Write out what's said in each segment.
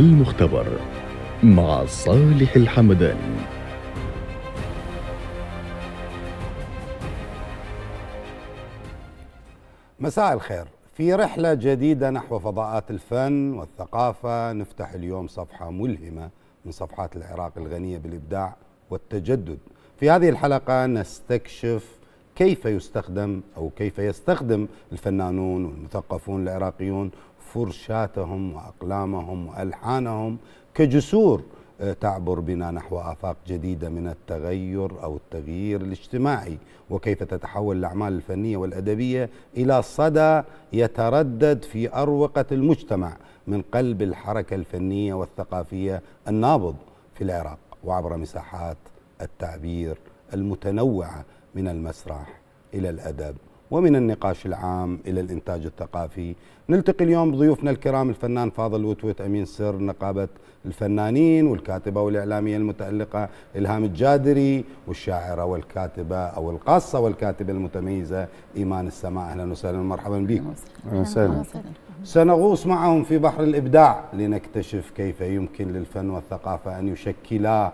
المختبر مع صالح الحمداني مساء الخير في رحلة جديدة نحو فضاءات الفن والثقافة نفتح اليوم صفحة ملهمة من صفحات العراق الغنية بالإبداع والتجدد في هذه الحلقة نستكشف كيف يستخدم أو كيف يستخدم الفنانون والمثقفون العراقيون فرشاتهم واقلامهم والحانهم كجسور آه، تعبر بنا نحو آفاق جديدة من التغير أو التغيير الاجتماعي وكيف تتحول الأعمال الفنية والأدبية إلى صدى يتردد في أروقة المجتمع من قلب الحركة الفنية والثقافية النابض في العراق وعبر مساحات التعبير المتنوعة من المسرح إلى الأدب ومن النقاش العام إلى الإنتاج الثقافي نلتقي اليوم بضيوفنا الكرام الفنان فاضل وتوت أمين سر نقابة الفنانين والكاتبة والإعلامية المتألقة إلهام الجادري والشاعرة والكاتبة أو القاصة والكاتبة المتميزة إيمان السماء أهلا وسهلا ومرحبا بك أهلا وسهلا سنغوص معهم في بحر الإبداع لنكتشف كيف يمكن للفن والثقافة أن يشكلا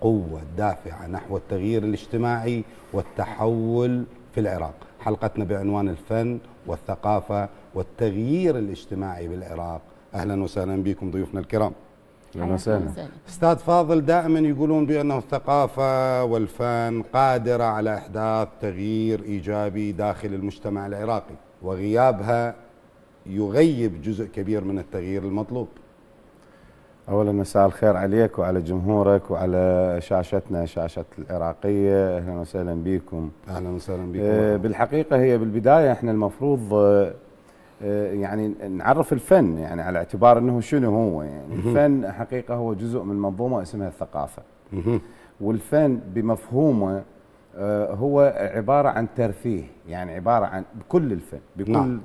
قوة دافعة نحو التغيير الاجتماعي والتحول في العراق حلقتنا بعنوان الفن والثقافة والتغيير الاجتماعي بالعراق اهلا وسهلا بكم ضيوفنا الكرام اهلا وسهلا استاذ فاضل دائما يقولون بانه الثقافه والفن قادره على احداث تغيير ايجابي داخل المجتمع العراقي وغيابها يغيب جزء كبير من التغيير المطلوب اولا مساء الخير عليك وعلى جمهورك وعلى شاشتنا شاشه العراقيه اهلا وسهلا بكم اهلا وسهلا بكم آه، بالحقيقه هي بالبدايه احنا المفروض آه، يعني نعرف الفن يعني على اعتبار انه شنو هو يعني الفن حقيقه هو جزء من منظومه اسمها الثقافه والفن بمفهومه آه، هو عباره عن ترفيه يعني عباره عن بكل الفن بكل نعم.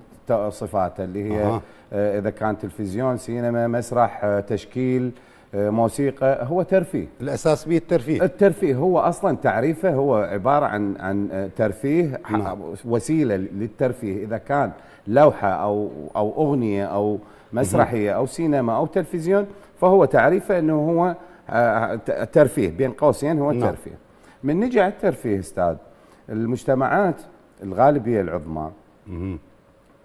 صفاته اللي هي آه، اذا كان تلفزيون سينما مسرح تشكيل آه، موسيقى هو ترفيه الاساس به الترفيه الترفيه هو اصلا تعريفه هو عباره عن عن آه، ترفيه نعم. وسيله للترفيه اذا كان لوحه او او اغنيه او مسرحيه او سينما او تلفزيون فهو تعريفه انه هو آه، ترفيه بين قوسين هو نعم. ترفيه من نجي على الترفيه استاذ المجتمعات الغالبيه العظمى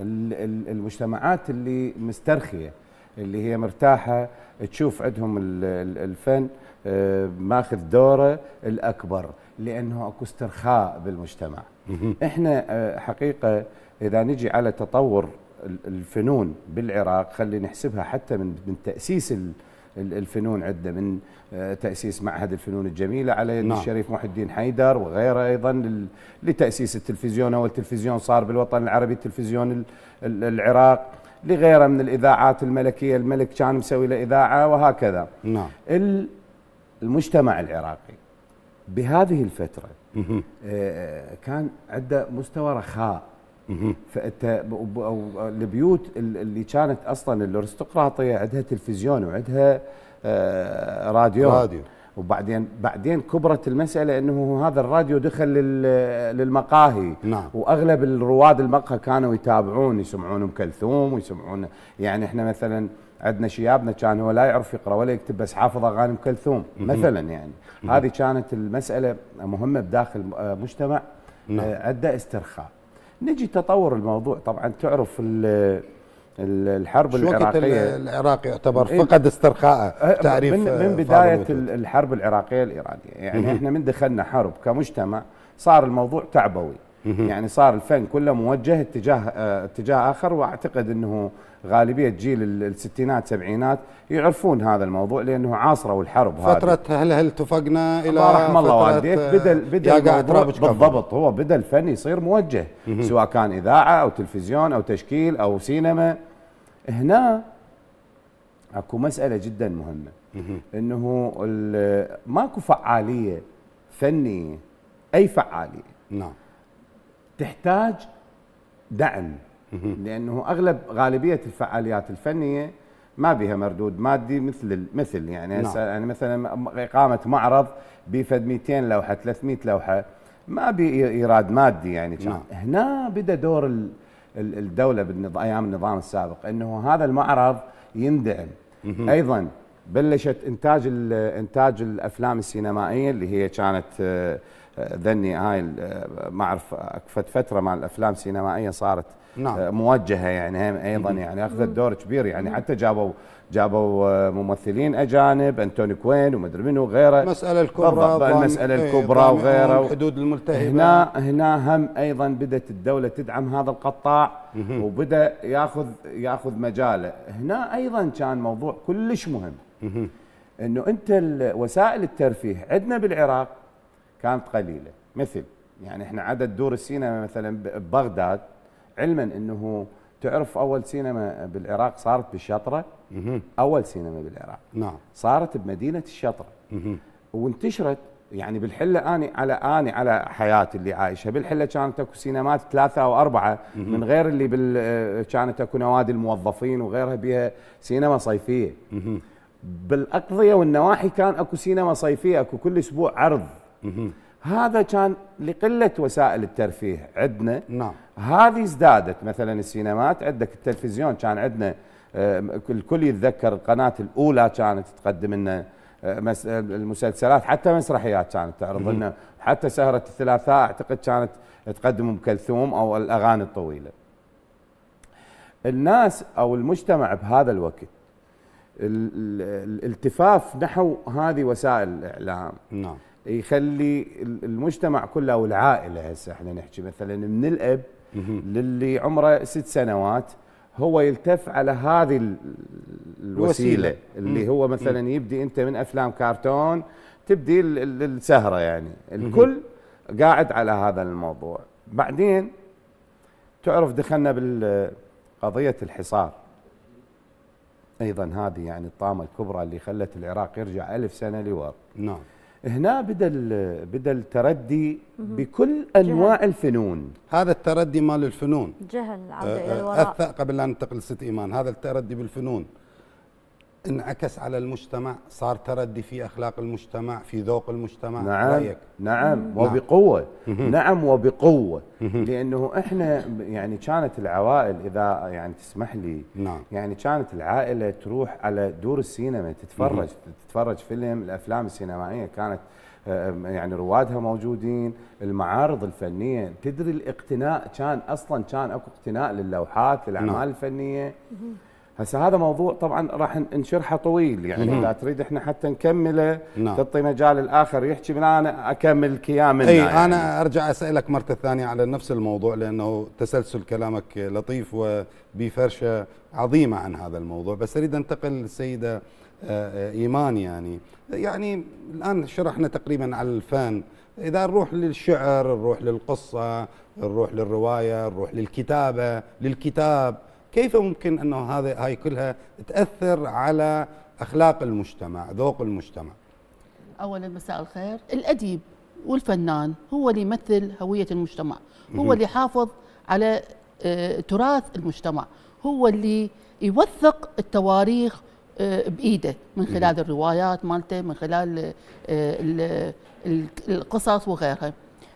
المجتمعات اللي مسترخيه اللي هي مرتاحه تشوف عندهم الفن آه، ماخذ دوره الاكبر لانه اكو استرخاء بالمجتمع احنا آه، حقيقه اذا نجي على تطور الفنون بالعراق خلي نحسبها حتى من من تاسيس الفنون عندنا من آه، تاسيس معهد الفنون الجميله على يد نعم. الشريف محي الدين حيدر وغيره ايضا لتاسيس التلفزيون اول تلفزيون صار بالوطن العربي التلفزيون العراق لغيره من الاذاعات الملكيه الملك كان مسوي له اذاعه وهكذا نعم المجتمع العراقي بهذه الفتره آه، كان عنده مستوى رخاء فانت البيوت اللي كانت اصلا الارستقراطيه عندها تلفزيون وعندها آه، راديو راديو وبعدين بعدين كبرت المساله انه هذا الراديو دخل للمقاهي نعم. واغلب الرواد المقهى كانوا يتابعون يسمعون ام كلثوم ويسمعون يعني احنا مثلا عندنا شيابنا كان هو لا يعرف يقرا ولا يكتب بس حافظ اغاني ام كلثوم مثلا يعني هذه كانت المساله مهمه بداخل مجتمع نعم. أدى استرخاء نجي تطور الموضوع طبعا تعرف الحرب العراقيه العراق يعتبر إيه، فقد استرخاء أه، أه، تعريف من, من بدايه الحرب العراقيه الايرانيه يعني احنا من دخلنا حرب كمجتمع صار الموضوع تعبوي يعني صار الفن كله موجه اتجاه آه، اتجاه اخر واعتقد انه غالبيه جيل الستينات سبعينات يعرفون هذا الموضوع لانه عاصروا الحرب هذه فتره هل هل اتفقنا الى الله رحم الله والديك بدا بدا بالضبط هو بدا الفن يصير موجه سواء كان اذاعه او تلفزيون او تشكيل او سينما هنا اكو مساله جدا مهمه انه ماكو فعاليه فنيه اي فعاليه نعم تحتاج دعم لانه اغلب غالبيه الفعاليات الفنيه ما بها مردود مادي مثل مثل يعني نعم. يعني مثلا اقامه معرض بفد 200 لوحه 300 لوحه ما بي ايراد مادي يعني نعم. هنا بدا دور الدوله بالنظام ايام النظام السابق انه هذا المعرض يندعم ايضا بلشت انتاج انتاج الافلام السينمائيه اللي هي كانت آه، ذني هاي ما اعرف فتره مع الافلام السينمائيه صارت نعم. آه، موجهه يعني هم ايضا يعني اخذت دور كبير يعني حتى جابوا جابوا آه، ممثلين اجانب انتوني كوين ومدري منو وغيره المساله إيه، الكبرى المساله الكبرى ايه وغيره الحدود الملتهبه هنا هنا هم ايضا بدات الدوله تدعم هذا القطاع وبدا ياخذ ياخذ مجاله هنا ايضا كان موضوع كلش مهم انه انت وسائل الترفيه عندنا بالعراق كانت قليله مثل يعني احنا عدد دور السينما مثلا ببغداد علما انه تعرف اول سينما بالعراق صارت بالشطره اول سينما بالعراق نعم صارت بمدينه الشطره وانتشرت يعني بالحله اني على اني على حياتي اللي عايشها بالحله كانت اكو سينمات ثلاثه او اربعه من غير اللي بال كانت اكو نوادي الموظفين وغيرها بها سينما صيفيه بالاقضيه والنواحي كان اكو سينما صيفيه اكو كل اسبوع عرض هذا كان لقله وسائل الترفيه عندنا نعم هذه ازدادت مثلا السينمات عندك التلفزيون كان عندنا آه، الكل يتذكر القناه الاولى كانت تقدم لنا آه، آه، المسلسلات حتى مسرحيات كانت تعرض لنا حتى سهره الثلاثاء اعتقد كانت تقدم ام كلثوم او الاغاني الطويله الناس او المجتمع بهذا الوقت الالتفاف نحو هذه وسائل الاعلام نعم يخلي المجتمع كله او العائله هسه احنا نحكي مثلا من الاب للي عمره ست سنوات هو يلتف على هذه الوسيله اللي هو مثلا يبدي انت من افلام كرتون تبدي السهره يعني الكل قاعد على هذا الموضوع بعدين تعرف دخلنا بالقضيه الحصار ايضا هذه يعني الطامه الكبرى اللي خلت العراق يرجع ألف سنه لورا نعم هنا بدا بدا التردي بكل انواع جهل. الفنون هذا التردي مال الفنون جهل عبد أه، أه، الوراء قبل لا ننتقل لست ايمان هذا التردي بالفنون انعكس على المجتمع صار تردي في أخلاق المجتمع في ذوق المجتمع نعم رأيك؟ نعم وبقوة نعم وبقوة نعم، لأنه إحنا يعني كانت العوائل إذا يعني تسمح لي نعم. يعني كانت العائلة تروح على دور السينما تتفرج تتفرج فيلم الأفلام السينمائية كانت يعني روادها موجودين المعارض الفنيه تدري الاقتناء كان اصلا كان اكو اقتناء للوحات للاعمال نعم. الفنيه هسه هذا موضوع طبعا راح نشرحه طويل يعني اذا تريد احنا حتى نكمله نعم. تعطي مجال الاخر يحكي من انا اكمل كيامنا اي يعني. انا ارجع اسالك مره ثانيه على نفس الموضوع لانه تسلسل كلامك لطيف وبفرشه عظيمه عن هذا الموضوع بس اريد انتقل للسيده آه، آه، ايمان يعني يعني الان شرحنا تقريبا على الفن اذا نروح للشعر نروح للقصه نروح للروايه نروح للكتابه للكتاب كيف ممكن أنه هذا هاي كلها تأثر على أخلاق المجتمع ذوق المجتمع أولا مساء الخير الأديب والفنان هو اللي يمثل هوية المجتمع هو اللي يحافظ على آه، تراث المجتمع هو اللي يوثق التواريخ آه، بايده من خلال الروايات مالته من خلال آه، القصص وغيرها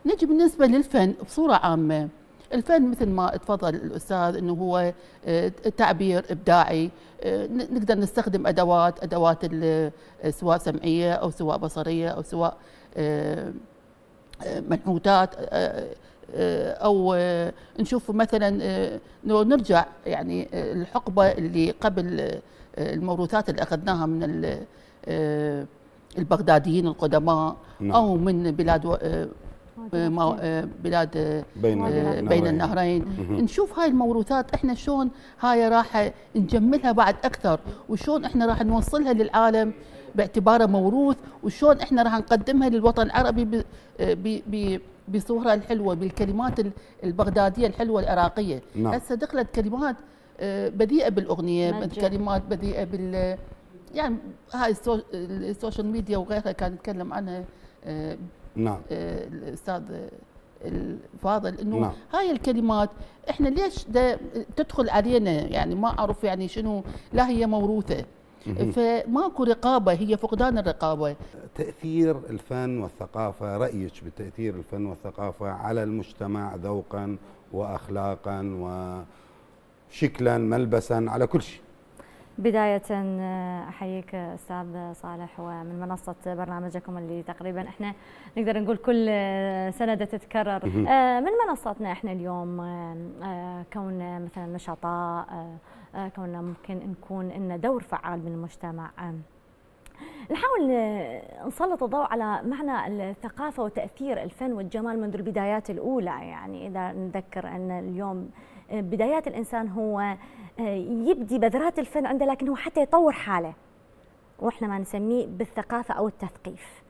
نجي بالنسبه للفن بصوره عامه الفن مثل ما تفضل الاستاذ انه هو آه، تعبير ابداعي آه، نقدر نستخدم ادوات ادوات آه، سواء سمعيه او سواء بصريه او سواء منحوتات او نشوف مثلا نرجع يعني الحقبه اللي قبل الموروثات اللي اخذناها من البغداديين القدماء نعم. او من بلاد آه، آه، آه، بلاد بين, بين النهرين نشوف هاي الموروثات احنا شلون هاي راح نجملها بعد اكثر وشلون احنا راح نوصلها للعالم باعتباره موروث وشلون احنا راح نقدمها للوطن العربي بصورها الحلوه بالكلمات البغداديه الحلوه العراقيه نعم. هسه دخلت كلمات بديئه بالاغنيه مجد. كلمات بديئه بال يعني هاي السوشيال ميديا وغيرها كان نتكلم عنها نعم آه، الاستاذ آه، الفاضل انه نعم. هاي الكلمات احنا ليش تدخل علينا يعني ما اعرف يعني شنو لا هي موروثه فماكو رقابه هي فقدان الرقابه تاثير الفن والثقافه رايك بتاثير الفن والثقافه على المجتمع ذوقا واخلاقا وشكلا ملبسا على كل شيء بداية آه، أحييك أستاذ صالح ومن منصة برنامجكم اللي تقريبا إحنا نقدر نقول كل سنة تتكرر آه، من منصتنا إحنا اليوم آه، كوننا مثلا نشطاء كوننا ممكن نكون لنا دور فعال بالمجتمع نحاول نسلط الضوء على معنى الثقافة وتأثير الفن والجمال منذ البدايات الأولى يعني إذا نذكر أن اليوم بدايات الانسان هو آه، يبدي بذرات الفن عنده لكن هو حتى يطور حاله واحنا ما نسميه بالثقافه او التثقيف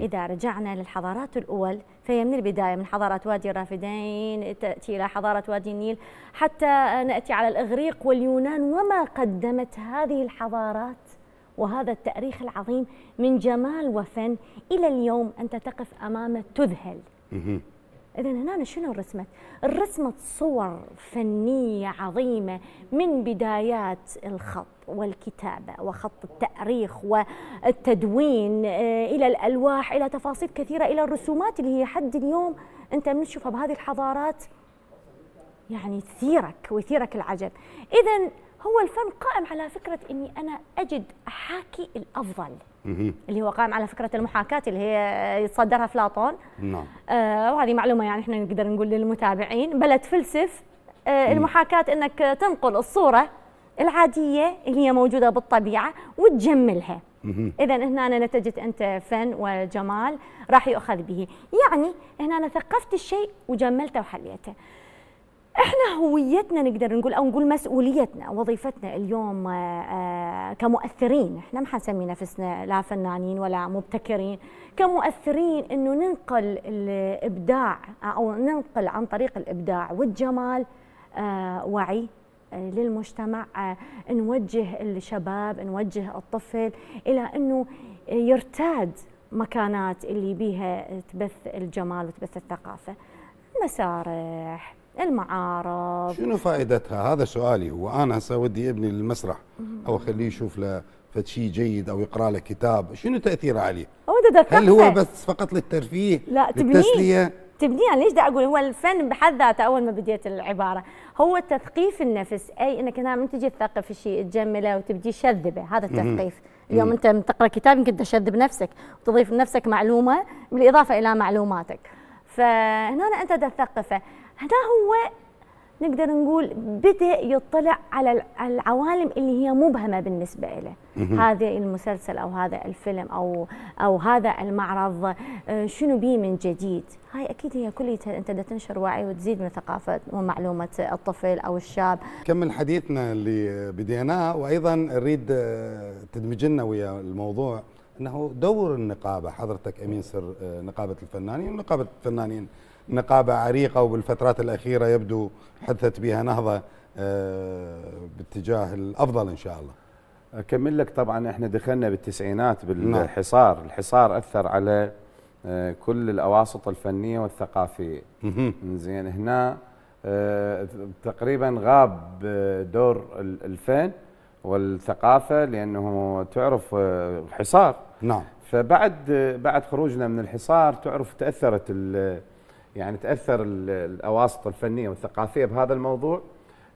إذا رجعنا للحضارات الأول فهي من البداية من حضارة وادي الرافدين تأتي إلى حضارة وادي النيل حتى نأتي على الإغريق واليونان وما قدمت هذه الحضارات وهذا التأريخ العظيم من جمال وفن إلى اليوم أنت تقف أمامه تذهل اذا هنا شنو رسمت؟ رسمت صور فنيه عظيمه من بدايات الخط والكتابه وخط التاريخ والتدوين آه، الى الالواح الى تفاصيل كثيره الى الرسومات اللي هي حد اليوم انت بنشوفها بهذه الحضارات يعني تثيرك ويثيرك العجب اذا هو الفن قائم على فكرة أني أنا أجد أحاكي الأفضل اللي هو قائم على فكرة المحاكاة اللي هي يتصدرها أفلاطون نعم آه وهذه معلومة يعني إحنا نقدر نقول للمتابعين بلا تفلسف آه المحاكاة أنك تنقل الصورة العادية اللي هي موجودة بالطبيعة وتجملها إذا هنا نتجت أنت فن وجمال راح يؤخذ به يعني هنا أنا ثقفت الشيء وجملته وحليته احنا هويتنا نقدر نقول او نقول مسؤوليتنا وظيفتنا اليوم آه، آه، كمؤثرين احنا ما حنسمي نفسنا لا فنانين ولا مبتكرين كمؤثرين انه ننقل الابداع او ننقل عن طريق الابداع والجمال آه، وعي للمجتمع نوجه الشباب نوجه الطفل الى انه يرتاد مكانات اللي بيها تبث الجمال وتبث الثقافه مسارح المعارض شنو فائدتها هذا سؤالي هو انا هسه ودي ابني للمسرح او اخليه يشوف له شيء جيد او يقرا له كتاب شنو تاثيره عليه هو هل هو بس فقط للترفيه لا للتسليه تبنيه ليش دا اقول هو الفن بحد ذاته اول ما بديت العباره هو تثقيف النفس اي انك انا من تجي تثقف الشيء تجمله وتبدي شذبه هذا التثقيف اليوم انت تقرا كتاب يمكن تشذب نفسك وتضيف لنفسك معلومه بالاضافه الى معلوماتك فهنا انت تثقفه هذا هو نقدر نقول بدأ يطلع على العوالم اللي هي مبهمة بالنسبة له هذا المسلسل أو هذا الفيلم أو, أو هذا المعرض آه، شنو بيه من جديد هاي أكيد هي كلية أنت تنشر وعي وتزيد من ثقافة ومعلومة الطفل أو الشاب كمل حديثنا اللي بديناه وأيضا نريد آه، تدمج لنا ويا الموضوع أنه دور النقابة حضرتك أمين سر آه، نقابة الفنانين ونقابة الفنانين نقابة عريقة وبالفترات الأخيرة يبدو حدثت بها نهضة آه، باتجاه الأفضل إن شاء الله أكمل لك طبعا احنا دخلنا بالتسعينات بالحصار نعم. الحصار أثر على آه، كل الأواسط الفنية والثقافية زين هنا آه، تقريبا غاب دور الفن والثقافة لأنه تعرف حصار نعم فبعد بعد خروجنا من الحصار تعرف تأثرت يعني تاثر الاواسط الفنيه والثقافيه بهذا الموضوع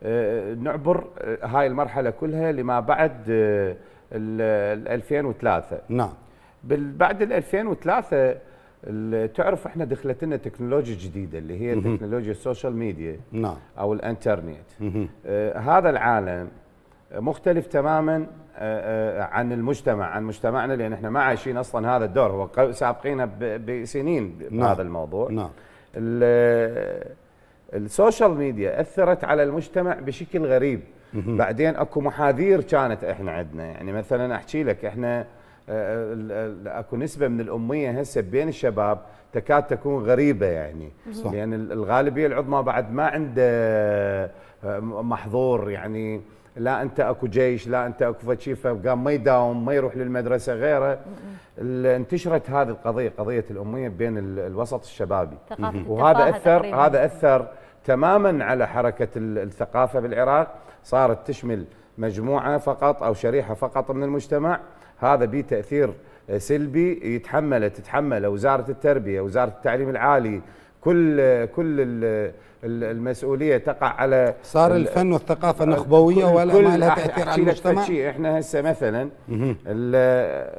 آه، نعبر آه، هاي المرحله كلها لما بعد آه، ال 2003 نعم بعد ال 2003 تعرف احنا دخلت لنا تكنولوجيا جديده اللي هي تكنولوجيا السوشيال ميديا نعم او الانترنت آه هذا العالم مختلف تماما عن المجتمع عن مجتمعنا لان احنا ما عايشين اصلا هذا الدور هو سابقينا بسنين بهذا نعم. الموضوع نعم السوشيال ميديا اثرت على المجتمع بشكل غريب بعدين اكو محاذير كانت احنا عندنا يعني مثلا احكي لك احنا آه، اكو نسبه من الاميه هسه بين الشباب تكاد تكون غريبه يعني صح. لان الغالبيه العظمى بعد ما عنده آه، محظور يعني لا انت اكو جيش لا انت اكو فشي فقام ما يداوم ما يروح للمدرسه غيره انتشرت هذه القضيه قضيه الاميه بين الوسط الشبابي وهذا اثر هذا اثر تماما على حركه الثقافه بالعراق صارت تشمل مجموعه فقط او شريحه فقط من المجتمع هذا به تاثير سلبي يتحمله تتحمله وزاره التربيه وزاره التعليم العالي كل كل المسؤوليه تقع على صار الفن والثقافه النخبويه ولا ما لها تاثير على المجتمع شيء احنا هسه مثلا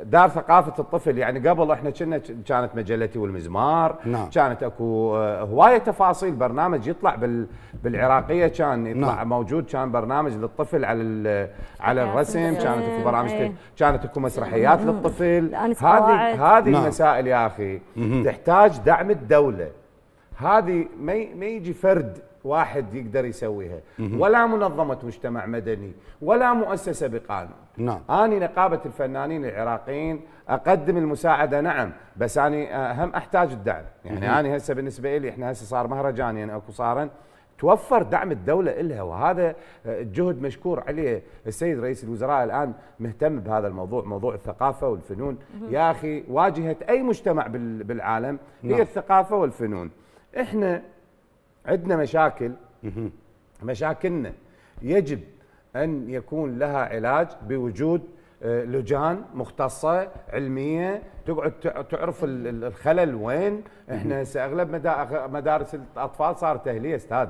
دار ثقافه الطفل يعني قبل احنا كنا كانت مجلتي والمزمار نعم. كانت اكو آه، هوايه تفاصيل برنامج يطلع بال بالعراقيه كان يطلع نعم. موجود كان برنامج للطفل على على الرسم كانت اكو برامج إيه. كانت اكو مسرحيات للطفل هذه هذه نعم. المسائل يا اخي تحتاج دعم الدوله هذه ما يجي فرد واحد يقدر يسويها ولا منظمة مجتمع مدني ولا مؤسسة بقانون نعم. أنا نقابة الفنانين العراقيين أقدم المساعدة نعم بس أنا هم أحتاج الدعم يعني أنا هسه بالنسبة لي إحنا هسه صار مهرجان يعني أكو صارن توفر دعم الدولة إلها وهذا الجهد آه، مشكور عليه السيد رئيس الوزراء الآن مهتم بهذا الموضوع موضوع الثقافة والفنون يا أخي واجهة أي مجتمع بالعالم هي نعم. الثقافة والفنون احنا عندنا مشاكل مشاكلنا يجب ان يكون لها علاج بوجود آه، لجان مختصة علمية تقعد تعرف الخلل وين احنا اغلب مدارس الاطفال صار تهلية استاذ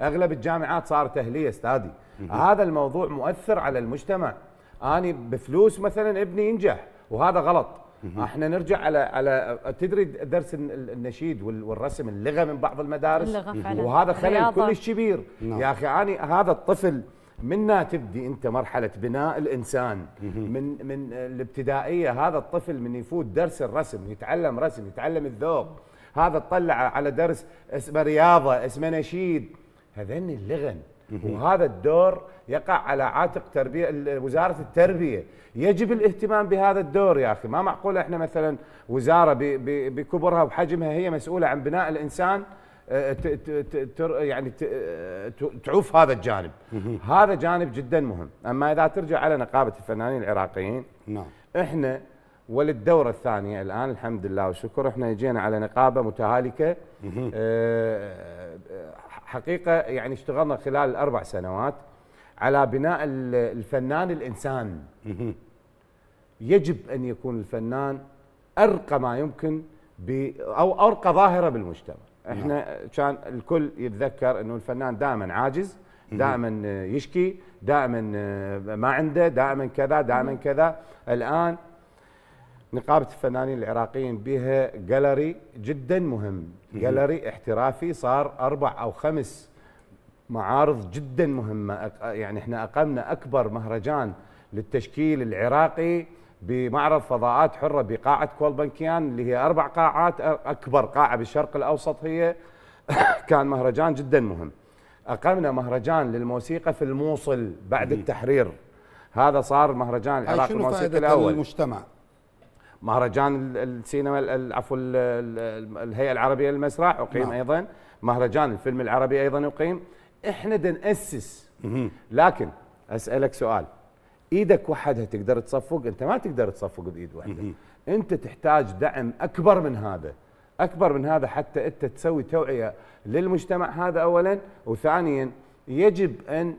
اغلب الجامعات صار تهلية استاذي هذا الموضوع مؤثر على المجتمع اني بفلوس مثلا ابني ينجح وهذا غلط احنا نرجع على على تدري درس النشيد والرسم اللغه من بعض المدارس اللغة فعلا. وهذا خلل كلش كبير نعم. يا اخي اني هذا الطفل منا تبدي انت مرحله بناء الانسان من من الابتدائيه هذا الطفل من يفوت درس الرسم يتعلم رسم يتعلم الذوق هذا طلع على درس اسمه رياضه اسمه نشيد هذين اللغن وهذا الدور يقع على عاتق تربيه وزاره التربيه يجب الاهتمام بهذا الدور يا اخي ما معقول احنا مثلا وزاره بكبرها وحجمها هي مسؤوله عن بناء الانسان آه، يعني آه، تعوف هذا الجانب هذا جانب جدا مهم اما اذا ترجع على نقابه الفنانين العراقيين نعم احنا وللدورة الثانية الآن الحمد لله والشكر احنا جينا على نقابة متهالكة حقيقه يعني اشتغلنا خلال الاربع سنوات على بناء الفنان الانسان يجب ان يكون الفنان ارقى ما يمكن او ارقى ظاهره بالمجتمع نعم. احنا كان الكل يتذكر انه الفنان دائما عاجز دائما يشكي دائما آه، ما عنده دائما كذا دائما كذا الان نقابه الفنانين العراقيين بها جاليري جدا مهم جاليري احترافي صار اربع او خمس معارض جدا مهمه يعني احنا اقمنا اكبر مهرجان للتشكيل العراقي بمعرض فضاءات حره بقاعه كولبنكيان اللي هي اربع قاعات اكبر قاعه بالشرق الاوسط هي كان مهرجان جدا مهم اقمنا مهرجان للموسيقى في الموصل بعد التحرير هذا صار مهرجان العراق الموسيقى الاول المجتمع مهرجان السينما عفوا الهيئه العربيه للمسرح اقيم نعم. ايضا مهرجان الفيلم العربي ايضا يقيم احنا دنأسس لكن اسالك سؤال ايدك وحدها تقدر تصفق انت ما تقدر تصفق بايد واحده انت تحتاج دعم اكبر من هذا اكبر من هذا حتى انت تسوي توعيه للمجتمع هذا اولا وثانيا يجب ان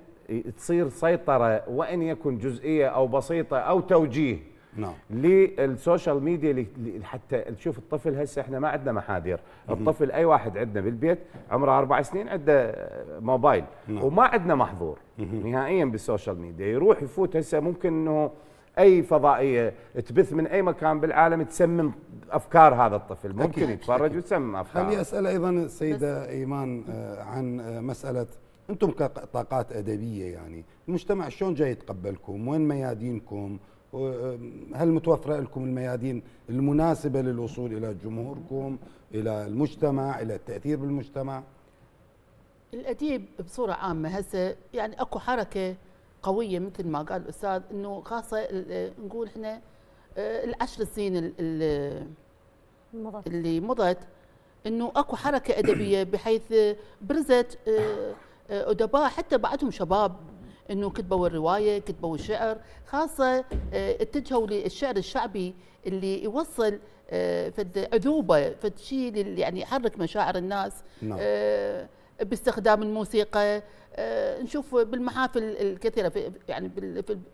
تصير سيطره وان يكن جزئيه او بسيطه او توجيه نعم للسوشيال ميديا حتى تشوف الطفل هسه احنا ما عندنا محاذير الطفل اي واحد عندنا بالبيت عمره اربع سنين عنده موبايل نعم. وما عندنا محظور نهائيا بالسوشيال ميديا يروح يفوت هسه ممكن انه اي فضائيه تبث من اي مكان بالعالم تسمم افكار هذا الطفل ممكن أكيد يتفرج أكيد. وتسمم افكار خلي اسال ايضا السيده ايمان آه، عن آه، مساله انتم كطاقات ادبيه يعني المجتمع شلون جاي يتقبلكم وين ميادينكم هل متوفرة لكم الميادين المناسبة للوصول إلى جمهوركم إلى المجتمع إلى التأثير بالمجتمع الأديب بصورة عامة هسه يعني أكو حركة قوية مثل ما قال الأستاذ أنه خاصة نقول إحنا آه، العشر سنين اللي مضت أنه أكو حركة أدبية بحيث برزت آه، آه، أدباء حتى بعدهم شباب انه كتبوا الروايه كتبوا الشعر خاصه آه، اتجهوا للشعر الشعبي اللي يوصل آه، فد عذوبه فد شيء يعني يحرك مشاعر الناس نعم. آه، باستخدام الموسيقى نشوف بالمحافل الكثيره في يعني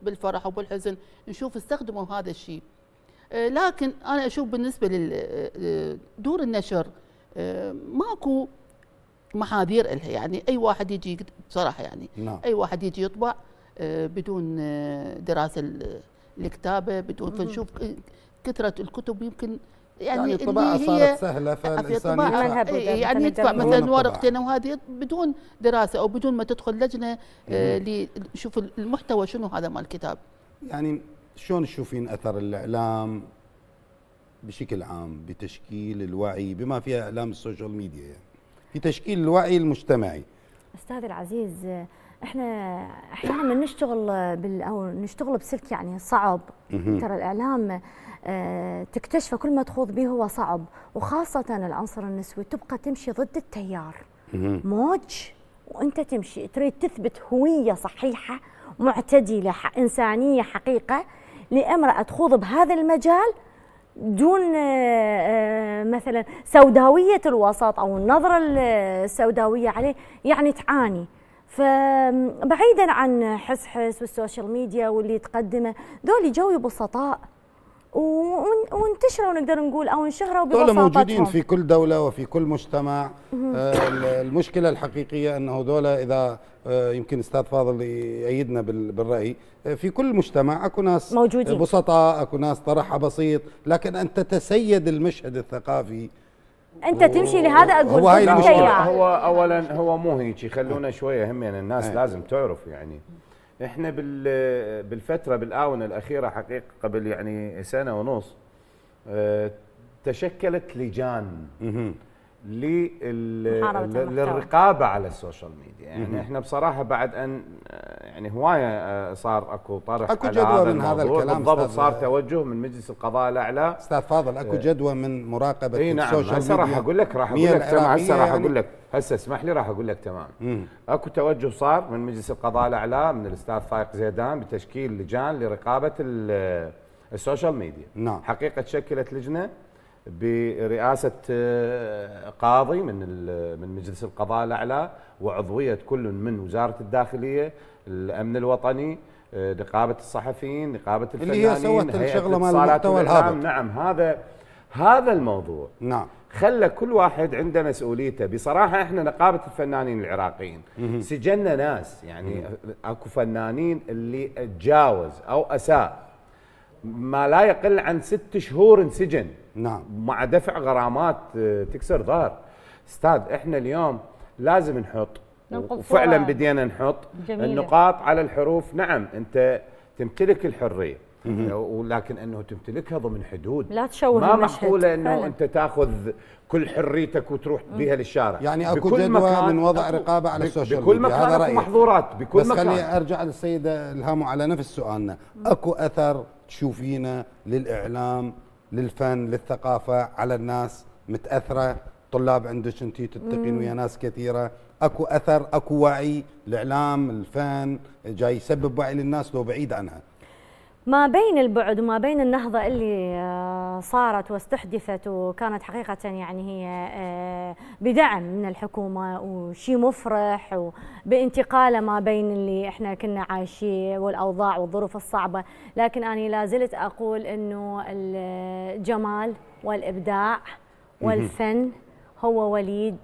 بالفرح وبالحزن نشوف استخدموا هذا الشيء لكن انا اشوف بالنسبه لدور النشر ماكو محاذير لها يعني اي واحد يجي بصراحه يعني نعم. اي واحد يجي يطبع آه، بدون آه، دراسه الكتابه بدون فنشوف كثره الكتب يمكن يعني, يعني الطباعه صارت سهله فالانسان يعني يدفع مثلا ورقتين وهذه بدون دراسه او بدون ما تدخل لجنه آه، لشوف المحتوى شنو هذا مال الكتاب يعني شلون تشوفين اثر الاعلام بشكل عام بتشكيل الوعي بما فيها اعلام السوشيال ميديا يعني في تشكيل الوعي المجتمعي استاذ العزيز احنا احيانا من نشتغل بال او نشتغل بسلك يعني صعب ترى الاعلام اه تكتشفه كل ما تخوض به هو صعب وخاصه العنصر النسوي تبقى تمشي ضد التيار موج وانت تمشي تريد تثبت هويه صحيحه معتدله انسانيه حقيقه لامراه تخوض بهذا المجال دون آه، آه، مثلا سوداوية الوسط أو النظرة السوداوية عليه يعني تعاني فبعيدا عن حس حس والسوشيال ميديا واللي تقدمه دول جو بسطاء وانتشروا نقدر نقول او انشهروا ببساطتهم دول موجودين في كل دوله وفي كل مجتمع آه، المشكله الحقيقيه انه ذولا اذا آه، يمكن استاذ فاضل يأيدنا بالراي آه، في كل مجتمع اكو ناس موجودين. بسطاء اكو ناس طرحها بسيط لكن ان تتسيد المشهد الثقافي انت و... تمشي لهذا اقول هو هاي المشكله يعني. هو اولا هو مو هيك خلونا شويه هم يعني الناس هي. آه. لازم تعرف يعني احنا بال بالفتره بالاونه الاخيره حقيقه قبل يعني سنه ونص تشكلت لجان للرقابه على السوشيال ميديا يعني احنا بصراحه بعد ان آه، يعني هوايه آه، صار اكو طرح اكو جدوى هذا من هذا الكلام بالضبط صار توجه من مجلس القضاء الاعلى استاذ فاضل اكو آه. جدوى من مراقبه اي نعم السوشيال هسه راح اقول لك راح اقول لك تمام هسه راح اقول يعني. لك هسه اسمح لي راح اقول لك تمام اكو توجه صار من مجلس القضاء الاعلى من الاستاذ فايق زيدان بتشكيل لجان لرقابه السوشيال ميديا نعم حقيقه شكلت لجنه برئاسه آه، قاضي من من مجلس القضاء الاعلى وعضويه كل من وزاره الداخليه، الامن الوطني، آه، نقابه الصحفيين، نقابه الفنانين اللي هي سوت الشغله مال المحتوى نعم هذا هذا الموضوع نعم خلى كل واحد عنده مسؤوليته بصراحة احنا نقابة الفنانين العراقيين سجلنا ناس يعني اكو فنانين اللي تجاوز او اساء ما لا يقل عن ست شهور انسجن نعم مع دفع غرامات آه، تكسر ظهر استاذ احنا اليوم لازم نحط وفعلا بدينا نحط جميلة. النقاط على الحروف نعم انت تمتلك الحريه ولكن انه تمتلكها ضمن حدود لا تشوه ما معقوله انه انت تاخذ كل حريتك وتروح بها للشارع يعني اكو جدوى من وضع رقابه على السوشيال ميديا بكل مكان هذا محظورات بكل بس مكان بس خليني ارجع للسيده الهام على نفس سؤالنا اكو اثر تشوفينه للاعلام للفن للثقافه على الناس متاثره طلاب عندك انت تلتقين ويا ناس كثيره اكو اثر اكو وعي الاعلام الفن جاي يسبب وعي للناس لو بعيد عنها ما بين البعد وما بين النهضة اللي آه، صارت واستحدثت وكانت حقيقة يعني هي آه، بدعم من الحكومة وشي مفرح وبانتقاله ما بين اللي احنا كنا عايشين والأوضاع والظروف الصعبة لكن أنا لازلت أقول أنه الجمال والإبداع والفن هو وليد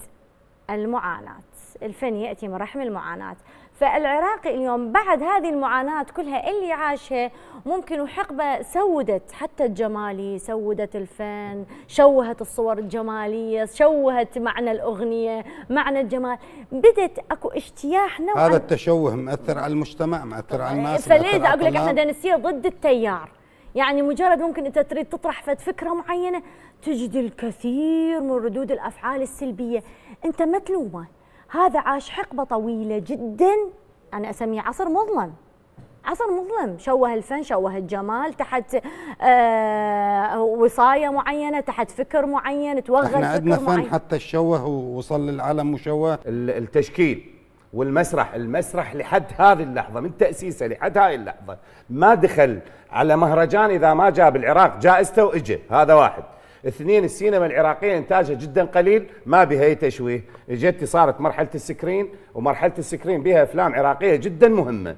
المعاناة الفن يأتي من رحم المعاناة فالعراقي اليوم بعد هذه المعاناة كلها اللي عاشها ممكن وحقبة سودت حتى الجمالي سودت الفن شوهت الصور الجمالية شوهت معنى الأغنية معنى الجمال بدت أكو اجتياح نوعا هذا التشوه مأثر على المجتمع مأثر على الناس فليذا أقول لك احنا نصير ضد التيار يعني مجرد ممكن انت تريد تطرح فكره معينه تجد الكثير من ردود الافعال السلبيه انت متلومه هذا عاش حقبة طويلة جدا أنا أسميه عصر مظلم عصر مظلم شوه الفن شوه الجمال تحت آه وصايه معينه تحت فكر معين توغل احنا عندنا فن معين. حتى الشوه ووصل للعالم مشوه التشكيل والمسرح المسرح لحد هذه اللحظه من تاسيسه لحد هذه اللحظه ما دخل على مهرجان اذا ما جاب العراق جائزته وإجه هذا واحد اثنين السينما العراقيه انتاجها جدا قليل ما بها اي تشويه جت صارت مرحله السكرين ومرحله السكرين بها افلام عراقيه جدا مهمه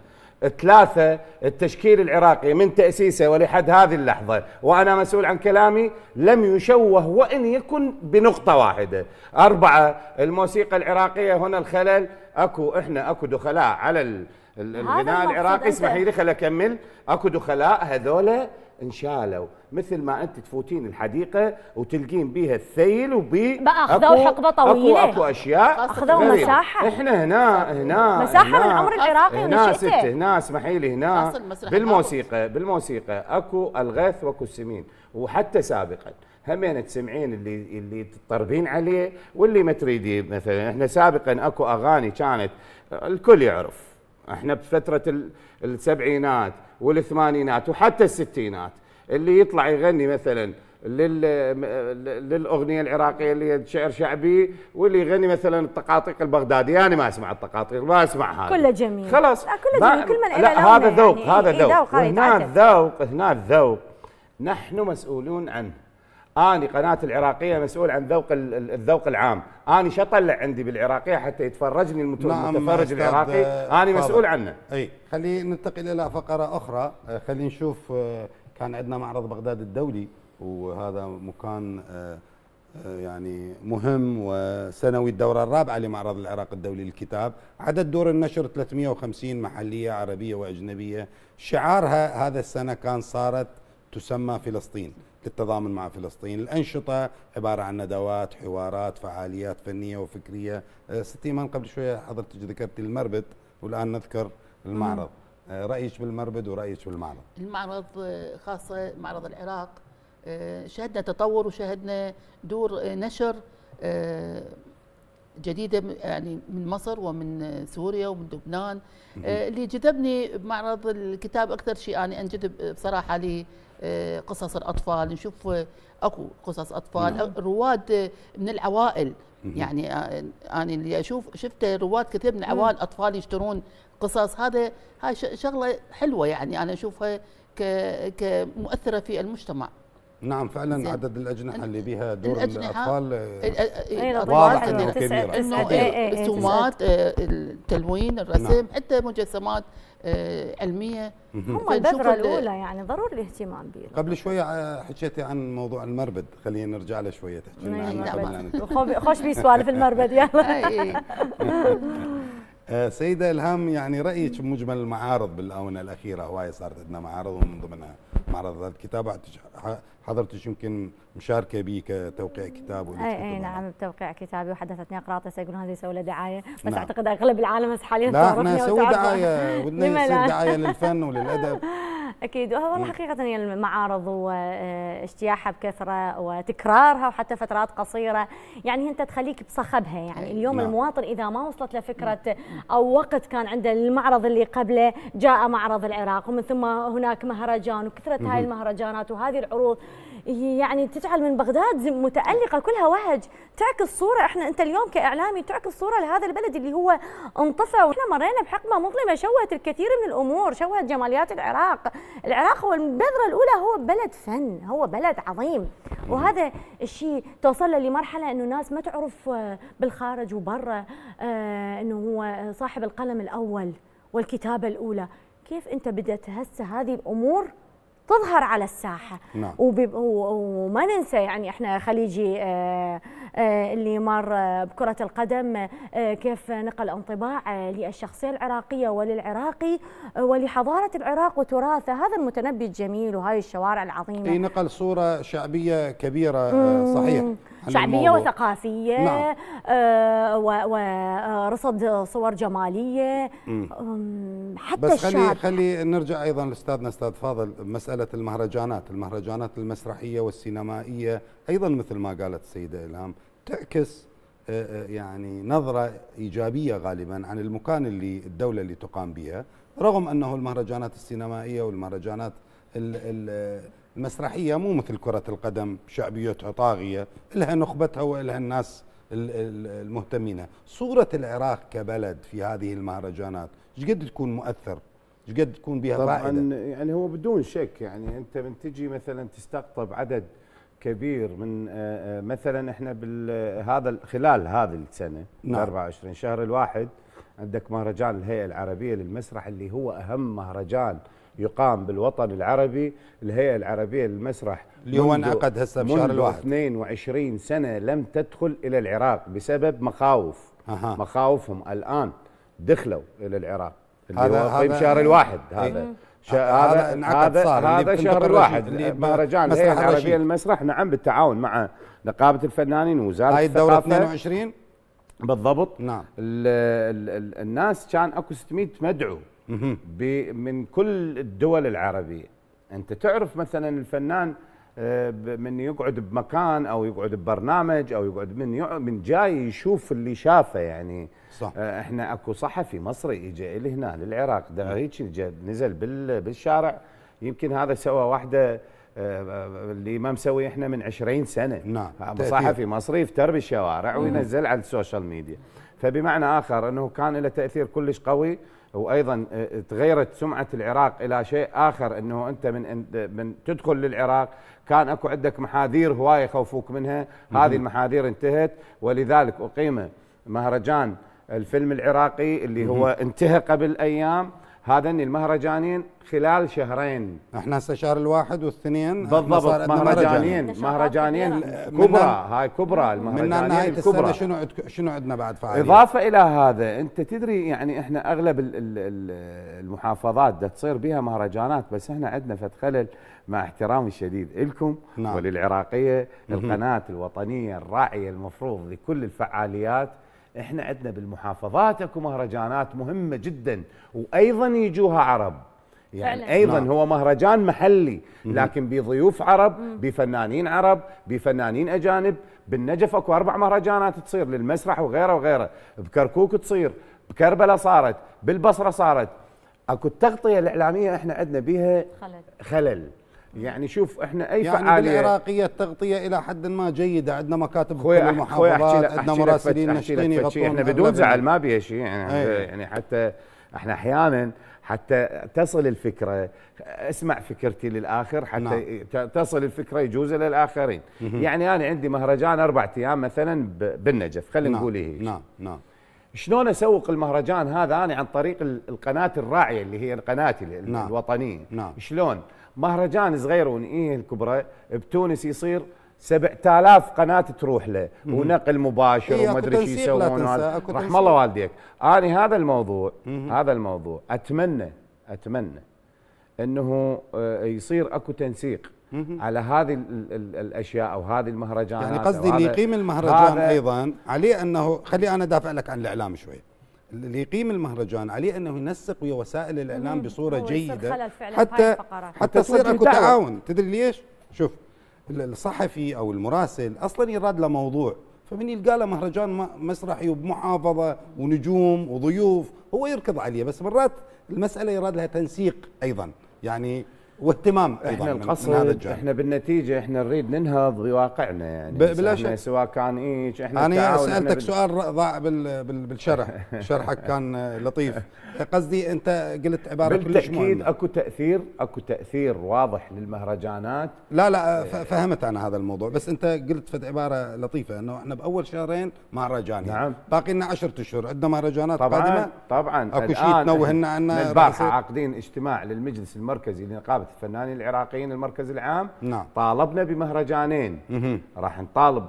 ثلاثة التشكيل العراقي من تأسيسه ولحد هذه اللحظة وأنا مسؤول عن كلامي لم يشوه وإن يكن بنقطة واحدة أربعة الموسيقى العراقية هنا الخلل أكو إحنا أكو دخلاء على الغناء العراقي اسمحي لي خل أكمل أكو دخلاء هذولا انشالوا مثل ما انت تفوتين الحديقه وتلقين بيها الثيل وبي بقى اخذوا حقبه طويله اكو اكو اشياء اخذوا مساحه احنا هنا هنا مساحه هنا من العمر العراقي هنا ست هنا اسمحي لي هنا بالموسيقى بالموسيقى اكو الغث واكو السمين وحتى سابقا همين تسمعين اللي اللي تطربين عليه واللي ما تريدين مثلا احنا سابقا اكو اغاني كانت الكل يعرف احنا بفترة السبعينات والثمانينات وحتى الستينات اللي يطلع يغني مثلا للاغنيه العراقيه اللي هي شعر شعبي واللي يغني مثلا الطقاطيق البغداديه انا ما اسمع الطقاطيق ما اسمع هذا كله جميل خلاص لا كله جميل كل من لا هذا يعني. ذوق يعني هذا إيه، ذوق هنا الذوق هنا الذوق نحن مسؤولون عنه اني قناه العراقيه مسؤول عن ذوق الذوق العام اني شو اطلع عندي بالعراقيه حتى يتفرجني نعم المتفرج العراقي آه، اني مسؤول عنه اي خلينا ننتقل الى فقره اخرى آه، خلينا نشوف آه، كان عندنا معرض بغداد الدولي وهذا مكان يعني مهم وسنوي الدورة الرابعة لمعرض العراق الدولي للكتاب عدد دور النشر 350 محلية عربية وأجنبية شعارها هذا السنة كان صارت تسمى فلسطين للتضامن مع فلسطين الأنشطة عبارة عن ندوات حوارات فعاليات فنية وفكرية آه، ست من قبل شوية حضرتك ذكرت المربد والآن نذكر المعرض آه، رأيك بالمربد ورأيك بالمعرض المعرض آه، خاصة معرض العراق شهدنا تطور وشهدنا دور نشر جديدة يعني من مصر ومن سوريا ومن لبنان اللي جذبني بمعرض الكتاب أكثر شيء أنا يعني أنجذب بصراحة لي آه، قصص الاطفال نشوف آه، اكو قصص اطفال نعم. رواد آه، من العوائل مم. يعني انا اللي اشوف شفت رواد كثير من العوائل اطفال يشترون قصص هذا هاي شغله حلوه يعني انا اشوفها كمؤثره في المجتمع نعم فعلا زي. عدد الاجنحه اللي بها دور الاطفال آه، أيوة، واضح انه كبير انه إيه، إيه، إيه، الرسومات آه، التلوين الرسم نعم. حتى مجسمات آه، علميه هم البذره الاولى يعني ضروري الاهتمام به قبل شويه حكيتي عن موضوع المربد خلينا نرجع له شويه تحكي لنا عن خوش بي سوالف المربد يلا سيدة إلهام يعني رأيك بمجمل المعارض بالآونة الأخيرة هواي صارت عندنا معارض ومن ضمنها معرض الكتابه حضرتك يمكن مشاركه بي كتوقيع كتاب اي اي إيه، نعم بتوقيع كتابي وحدثتني قراطسه يقولون هذه سوى له دعايه بس نعم. اعتقد اغلب العالم هسه حاليا لا احنا نسوي دعايه ودنا نسوي دعايه للفن وللادب اكيد والله نعم. حقيقه يعني المعارض واجتياحها بكثره وتكرارها وحتى فترات قصيره يعني انت تخليك بصخبها يعني إيه، اليوم نعم. المواطن اذا ما وصلت له فكره نعم. او وقت كان عنده المعرض اللي قبله جاء معرض العراق ومن ثم هناك مهرجان وكثره هاي المهرجانات وهذه العروض يعني تجعل من بغداد متألقة كلها وهج تعكس صورة احنا انت اليوم كإعلامي تعكس صورة لهذا البلد اللي هو انطفى واحنا مرينا بحقبة مظلمة شوهت الكثير من الأمور شوهت جماليات العراق العراق هو البذرة الأولى هو بلد فن هو بلد عظيم وهذا الشيء توصل لمرحلة انه الناس ما تعرف آه، بالخارج وبرا آه، انه هو صاحب القلم الأول والكتابة الأولى كيف انت بدأت هسه هذه الأمور تظهر على الساحه نعم. وما ننسى يعني احنا خليجي آه، آه، اللي مر بكره القدم آه، كيف نقل انطباع للشخصيه العراقيه وللعراقي ولحضاره العراق وتراثه هذا المتنبي الجميل وهاي الشوارع العظيمه اي نقل صوره شعبيه كبيره صحيح شعبيه وثقافيه نعم. آه، ورصد صور جماليه مم. حتى بس خلي الشعب خلي نرجع ايضا لاستاذنا استاذ فاضل مساله المهرجانات المهرجانات المسرحيه والسينمائيه ايضا مثل ما قالت السيده الهام تعكس آه، آه، يعني نظرة إيجابية غالبا عن المكان اللي الدولة اللي تقام بها رغم أنه المهرجانات السينمائية والمهرجانات ال ال المسرحية مو مثل كرة القدم شعبيتها طاغية لها نخبتها ولها الناس المهتمين صورة العراق كبلد في هذه المهرجانات قد تكون مؤثر قد تكون بها طبعا فائدة؟ يعني هو بدون شك يعني أنت من تجي مثلا تستقطب عدد كبير من آه، آه، مثلا احنا بهذا خلال هذه السنه نعم. 24 شهر الواحد عندك مهرجان الهيئه العربيه للمسرح اللي هو اهم مهرجان يقام بالوطن العربي الهيئة العربية للمسرح اللي هو انعقد هسه بشهر الواحد 22 سنة لم تدخل إلى العراق بسبب مخاوف أه. مخاوفهم الآن دخلوا إلى العراق اللي هذا هو هذا بشهر الواحد إيه. هذا إيه؟ هذا انعقد صار هذا شهر الواحد مهرجان الهيئه العربيه للمسرح نعم بالتعاون مع نقابه الفنانين ووزاره هاي الدوره 22 بالضبط نعم الـ الـ الـ الناس كان اكو 600 مدعو من كل الدول العربيه انت تعرف مثلا الفنان آه، من يقعد بمكان او يقعد ببرنامج او يقعد من من جاي يشوف اللي شافه يعني صح آه، احنا اكو صحفي مصري اجى هنا للعراق ده نعم. هيك نزل بالشارع يمكن هذا سوى واحده آه، اللي ما مسوي احنا من 20 سنه نعم صحفي مصري يفتر بالشوارع وينزل على السوشيال ميديا فبمعنى اخر انه كان له تاثير كلش قوي وايضا آه، تغيرت سمعه العراق الى شيء اخر انه انت من من تدخل للعراق كان اكو عندك محاذير هوايه يخوفوك منها هذه المحاذير انتهت ولذلك اقيم مهرجان الفيلم العراقي اللي هو انتهى قبل ايام هذن المهرجانين خلال شهرين احنا هسه شهر الواحد والاثنين بالضبط مهرجانين مهرجانين كبرى هاي كبرى المهرجانين من نهايه السنه شنو شنو عندنا بعد فعاليات اضافه الى هذا انت تدري يعني احنا اغلب المحافظات ده تصير بها مهرجانات بس احنا عندنا فد خلل مع احترامي الشديد لكم نعم. وللعراقيه القناه الوطنيه الراعيه المفروض لكل الفعاليات احنا عندنا بالمحافظات اكو مهرجانات مهمه جدا وايضا يجوها عرب يعني فعلا. ايضا نعم. هو مهرجان محلي لكن بضيوف عرب بفنانين عرب بفنانين اجانب بالنجف اكو اربع مهرجانات تصير للمسرح وغيره وغيره بكركوك تصير بكربلاء صارت بالبصره صارت اكو التغطيه الاعلاميه احنا عندنا بيها خلل, خلل. يعني شوف احنا اي يعني فعاليه العراقيه التغطيه الى حد ما جيده عندنا مكاتب كل المحافظات عندنا مراسلين ناشطين يغطون احنا بدون زعل ما بيها شيء يعني, إيه. يعني حتى احنا احيانا حتى تصل الفكره اسمع فكرتي للاخر حتى نعم. تصل الفكره يجوز للاخرين يعني انا عندي مهرجان اربع ايام مثلا بالنجف خلينا نعم. نقول هيك نعم نعم شلون اسوق المهرجان هذا انا عن طريق القناه الراعيه اللي هي قناتي نعم. الوطنيه نعم. شلون مهرجان صغير ونقيه الكبرى بتونس يصير 7000 قناه تروح له ونقل مباشر وما ادري شو يسوون رحم الله والديك انا هذا الموضوع هذا الموضوع اتمنى اتمنى انه آه، يصير اكو تنسيق على هذه الاشياء او هذه المهرجانات يعني قصدي اللي يقيم المهرجان ايضا عليه انه خلي انا دافع لك عن الاعلام شوي اللي يقيم المهرجان عليه انه ينسق ويا وسائل الاعلام بصوره جيده حتى حتى يصير اكو تعاون تدري ليش؟ شوف الصحفي او المراسل اصلا يراد له موضوع فمن يلقى له مهرجان مسرحي وبمحافظه ونجوم وضيوف هو يركض عليه بس مرات المساله يراد لها تنسيق ايضا يعني واهتمام احنا القصد احنا بالنتيجه احنا نريد ننهض بواقعنا يعني بلا شك سواء كان ايش احنا انا سالتك بال... سؤال ضاع بال... بال... بالشرح شرحك كان لطيف قصدي انت قلت عباره كلش مهمه بالتاكيد اكو تاثير اكو تاثير واضح للمهرجانات لا لا فهمت انا هذا الموضوع بس انت قلت فد عباره لطيفه انه احنا باول شهرين مهرجانين نعم باقي لنا 10 اشهر عندنا مهرجانات طبعا قادمه طبعا اكو شيء تنوه لنا عنا عاقدين عقدين اجتماع للمجلس المركزي لنقابه نداره الفنانين العراقيين المركز العام نعم. طالبنا بمهرجانين راح نطالب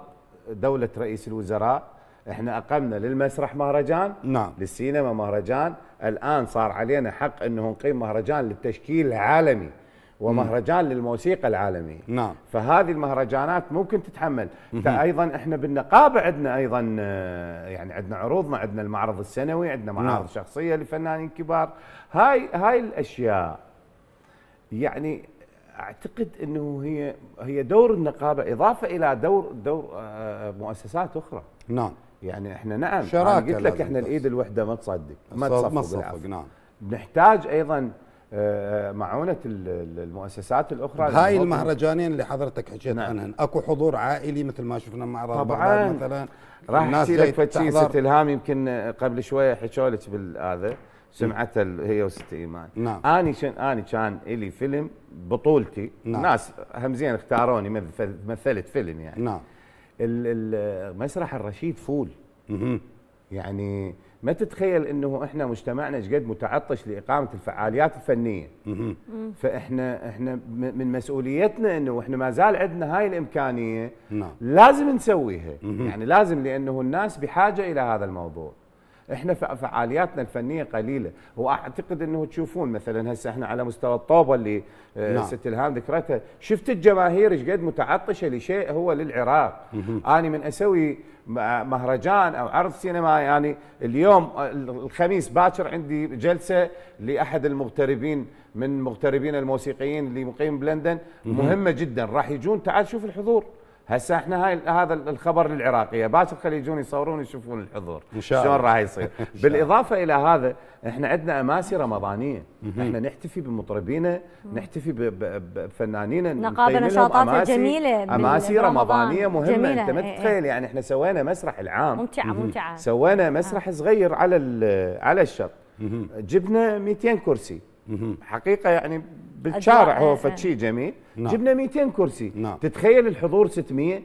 دوله رئيس الوزراء احنا اقمنا للمسرح مهرجان نعم. للسينما مهرجان الان صار علينا حق انه نقيم مهرجان للتشكيل العالمي ومهرجان مم. للموسيقى العالمي نعم فهذه المهرجانات ممكن تتحمل فايضا ايضا احنا بالنقابه عندنا ايضا يعني عندنا عروضنا عندنا المعرض السنوي عندنا معارض نعم. شخصيه لفنانين كبار هاي هاي الاشياء يعني اعتقد انه هي هي دور النقابه اضافه الى دور دور آه، مؤسسات اخرى نعم يعني احنا نعم شراكه قلت لك احنا الايد الوحده ما تصدق ما تصفق, ما تصفق نعم نحتاج ايضا آه، معونة المؤسسات الأخرى هاي المهرجانين اللي حضرتك حكيت نعم. عنهم اكو حضور عائلي مثل ما شفنا مع طبعا مثلا راح احكي لك فتشي ست الهام يمكن قبل شوية حكوا لك بالهذا سمعتها هي وست ايمان نعم اني شن اني كان الي فيلم بطولتي نعم. ناس هم زين اختاروني مثلت فيلم يعني نعم ال ال مسرح الرشيد فول اها يعني ما تتخيل انه احنا مجتمعنا ايش قد متعطش لاقامه الفعاليات الفنيه مم. فاحنا احنا من مسؤوليتنا انه احنا ما زال عندنا هاي الامكانيه نعم. لازم نسويها يعني لازم لانه الناس بحاجه الى هذا الموضوع احنا فعالياتنا الفنيه قليله واعتقد انه تشوفون مثلا هسه احنا على مستوى الطوبه اللي آه، نعم. ست الهام ذكرتها شفت الجماهير ايش قد متعطشه لشيء هو للعراق انا من اسوي آه، مهرجان او عرض سينمائي يعني اليوم آه، الخميس باكر عندي جلسه لاحد المغتربين من مغتربين الموسيقيين اللي مقيم بلندن مهمه جدا راح يجون تعال شوف الحضور هسه احنا هاي هذا الخبر للعراقيه باكر يجون يصورون يشوفون الحضور ان شاء الله شلون راح يصير بالاضافه الى هذا احنا عندنا اماسي رمضانيه احنا نحتفي بمطربينا نحتفي بفنانينا نقابه نشاطات جميله اماسي رمضانيه مهمه جميلة. انت ما إيه، إيه. تتخيل يعني احنا سوينا مسرح العام ممتعه ممتعه سوينا آه. مسرح صغير على على الشط جبنا 200 كرسي حقيقه يعني بالشارع هو فشي جميل نعم. جبنا 200 كرسي نعم. تتخيل الحضور 600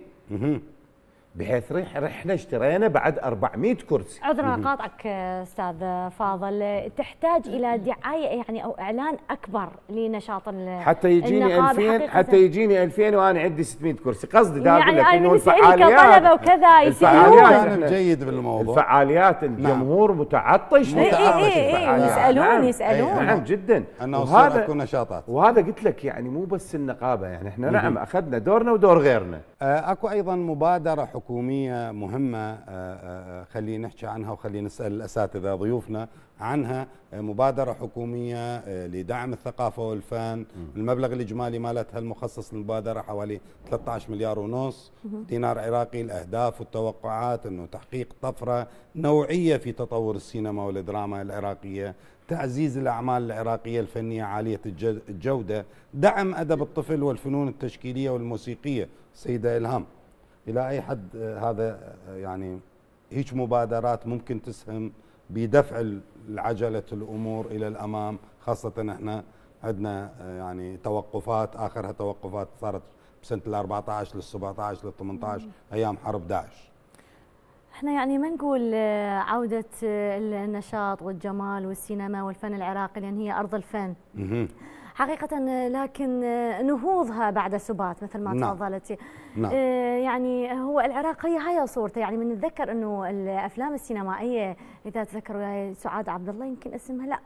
بحيث رحنا اشترينا بعد 400 كرسي عذرا اقاطعك استاذ فاضل تحتاج الى دعايه يعني او اعلان اكبر لنشاط حتى يجيني 2000 حتى يجيني 2000 وانا عندي 600 كرسي قصدي دا اقول يعني لك انه الفعاليات وكذا الفعاليات جيد بالموضوع الفعاليات نعم. الجمهور متعطش متعطش إيه، إيه، إيه، يسالون نعم. يسالون نعم جدا انه وهذا نشاطات وهذا قلت لك يعني مو بس النقابه يعني احنا نعم اخذنا دورنا ودور غيرنا آه، اكو ايضا مبادره حكوميه مهمه آه، آه، خلينا نحكي عنها وخلينا نسال الاساتذه ضيوفنا عنها مبادره حكوميه لدعم الثقافه والفن المبلغ الاجمالي مالتها المخصص للمبادره حوالي 13 مليار ونص دينار عراقي الاهداف والتوقعات انه تحقيق طفره نوعيه في تطور السينما والدراما العراقيه تعزيز الأعمال العراقية الفنية عالية الجودة دعم أدب الطفل والفنون التشكيلية والموسيقية سيدة إلهام إلى أي حد هذا يعني هيك مبادرات ممكن تسهم بدفع العجلة الأمور إلى الأمام خاصة إحنا عندنا يعني توقفات آخرها توقفات صارت بسنة ال 14 لل 17 لل 18 أيام حرب داعش احنا يعني ما نقول آه، عودة آه، النشاط والجمال والسينما والفن العراقي لأن هي أرض الفن حقيقة آه، لكن نهوضها بعد سبات مثل ما نعم. تفضلتي نعم. يعني هو العراق هي هاي صورته يعني من نتذكر أنه الأفلام السينمائية إذا تذكروا سعاد عبد الله يمكن اسمها لا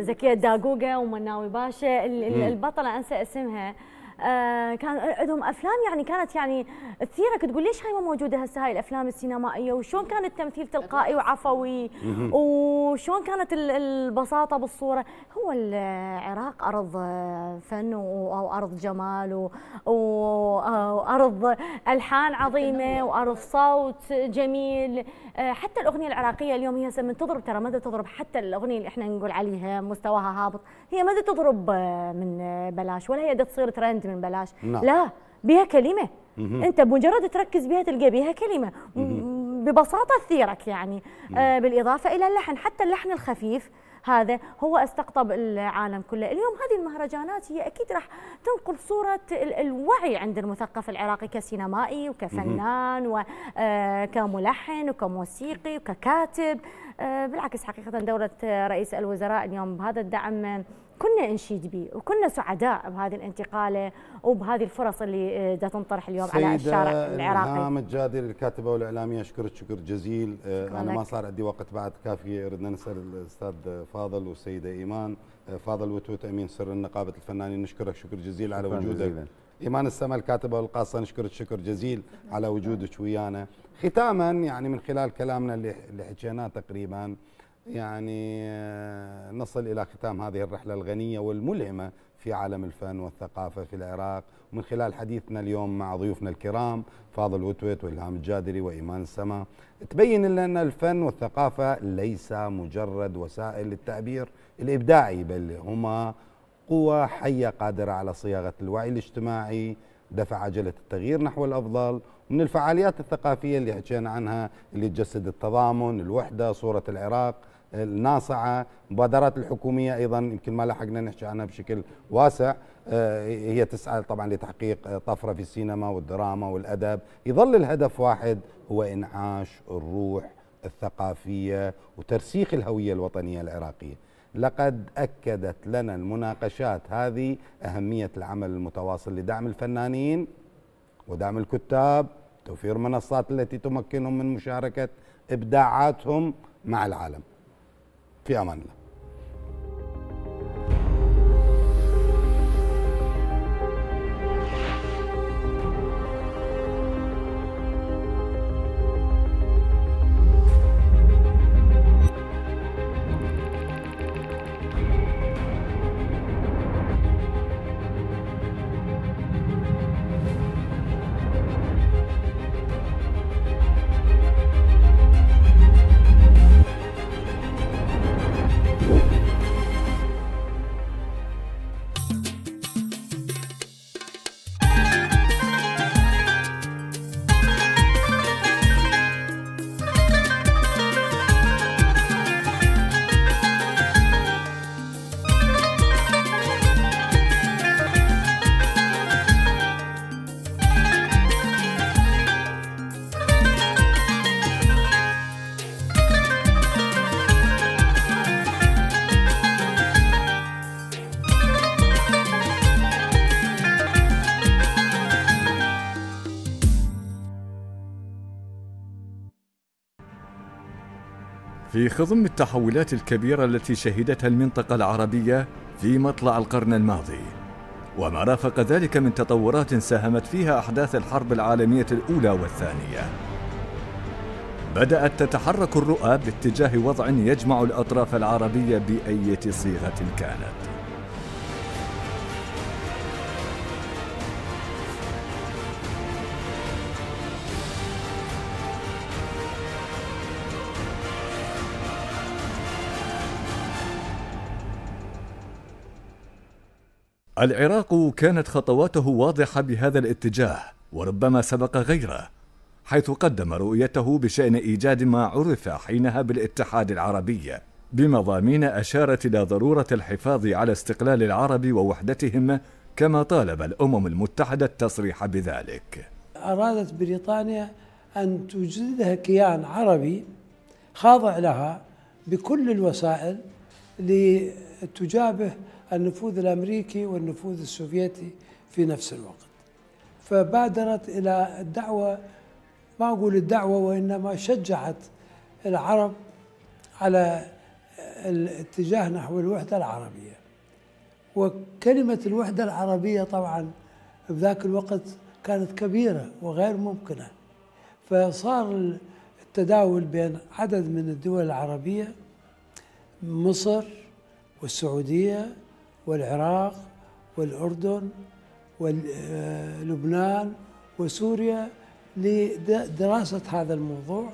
زكية داقوقة ومناوي باشا البطلة أنسى اسمها آه، كان عندهم افلام يعني كانت يعني تثيرك تقول ليش هاي ما موجوده هسه هاي الافلام السينمائيه وشلون كان التمثيل تلقائي وعفوي وشلون كانت البساطه بالصوره هو العراق ارض فن وارض جمال وارض الحان عظيمه وارض صوت جميل آه، حتى الاغنيه العراقيه اليوم هي من تضرب ترى ما تضرب حتى الاغنيه اللي احنا نقول عليها مستواها هابط هي ما تضرب آه، من بلاش ولا هي تصير ترند من بلاش نعم. لا بها كلمه مم. انت بمجرد تركز بها تلقى بها كلمه ببساطه تثيرك يعني آه بالاضافه الى اللحن حتى اللحن الخفيف هذا هو استقطب العالم كله اليوم هذه المهرجانات هي أكيد راح تنقل صورة الوعي عند المثقف العراقي كسينمائي وكفنان وكملحن آه، وكموسيقي وككاتب آه، بالعكس حقيقة دورة رئيس الوزراء اليوم بهذا الدعم كنا نشيد به وكنا سعداء بهذه الانتقاله وبهذه الفرص اللي دا آه، تنطرح اليوم على الشارع العراقي سيدة الجادر الكاتبه والاعلاميه اشكرك شكر جزيل آه، انا ما صار عندي وقت بعد كافي اردنا نسال الاستاذ فاضل والسيده ايمان آه، فاضل وتوت امين سر نقابه الفنانين نشكرك شكر جزيل على وجودك ايمان السما الكاتبه والقاصه نشكرك شكر جزيل على وجودك ويانا ختاما يعني من خلال كلامنا اللي حكيناه تقريبا يعني آه، نصل إلى ختام هذه الرحلة الغنية والملهمة في عالم الفن والثقافة في العراق من خلال حديثنا اليوم مع ضيوفنا الكرام فاضل وتوت وإلهام الجادري وإيمان السما تبين لنا أن الفن والثقافة ليس مجرد وسائل للتعبير الإبداعي بل هما قوى حية قادرة على صياغة الوعي الاجتماعي دفع عجلة التغيير نحو الأفضل من الفعاليات الثقافية اللي حكينا عنها اللي تجسد التضامن الوحدة صورة العراق الناصعه مبادرات الحكوميه ايضا يمكن ما لحقنا نحكي عنها بشكل واسع آه، هي تسعى طبعا لتحقيق طفره في السينما والدراما والادب يظل الهدف واحد هو انعاش الروح الثقافيه وترسيخ الهويه الوطنيه العراقيه لقد اكدت لنا المناقشات هذه اهميه العمل المتواصل لدعم الفنانين ودعم الكتاب توفير منصات التي تمكنهم من مشاركه ابداعاتهم مع العالم في امان الله خضم التحولات الكبيرة التي شهدتها المنطقة العربية في مطلع القرن الماضي وما رافق ذلك من تطورات ساهمت فيها أحداث الحرب العالمية الأولى والثانية بدأت تتحرك الرؤى باتجاه وضع يجمع الأطراف العربية بأية صيغة كانت العراق كانت خطواته واضحة بهذا الاتجاه وربما سبق غيره حيث قدم رؤيته بشأن إيجاد ما عرف حينها بالاتحاد العربي بمضامين أشارت إلى ضرورة الحفاظ على استقلال العرب ووحدتهم كما طالب الأمم المتحدة التصريح بذلك أرادت بريطانيا أن تجددها كيان عربي خاضع لها بكل الوسائل لتجابه النفوذ الأمريكي والنفوذ السوفيتي في نفس الوقت فبادرت إلى الدعوة ما أقول الدعوة وإنما شجعت العرب على الاتجاه نحو الوحدة العربية وكلمة الوحدة العربية طبعا بذاك الوقت كانت كبيرة وغير ممكنة فصار التداول بين عدد من الدول العربية مصر والسعودية والعراق والأردن ولبنان آه، وسوريا لدراسة هذا الموضوع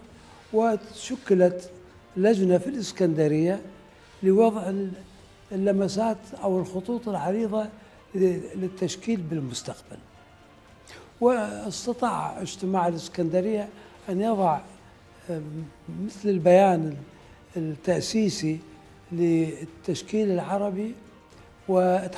وشكلت لجنة في الإسكندرية لوضع اللمسات أو الخطوط العريضة للتشكيل بالمستقبل واستطاع اجتماع الإسكندرية أن يضع آه، مثل البيان التأسيسي للتشكيل العربي وات